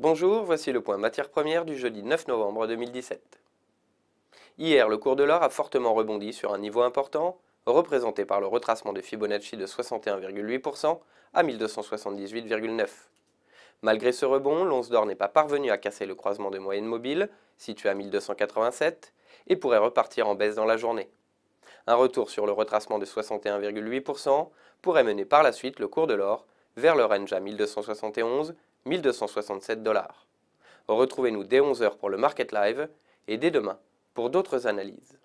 Bonjour, voici le point matière première du jeudi 9 novembre 2017. Hier, le cours de l'or a fortement rebondi sur un niveau important, représenté par le retracement de Fibonacci de 61,8% à 1278,9. Malgré ce rebond, l'once d'or n'est pas parvenu à casser le croisement de moyenne mobile, situé à 1287, et pourrait repartir en baisse dans la journée. Un retour sur le retracement de 61,8% pourrait mener par la suite le cours de l'or vers le range à 1271, 1267 dollars. Retrouvez-nous dès 11h pour le Market Live et dès demain pour d'autres analyses.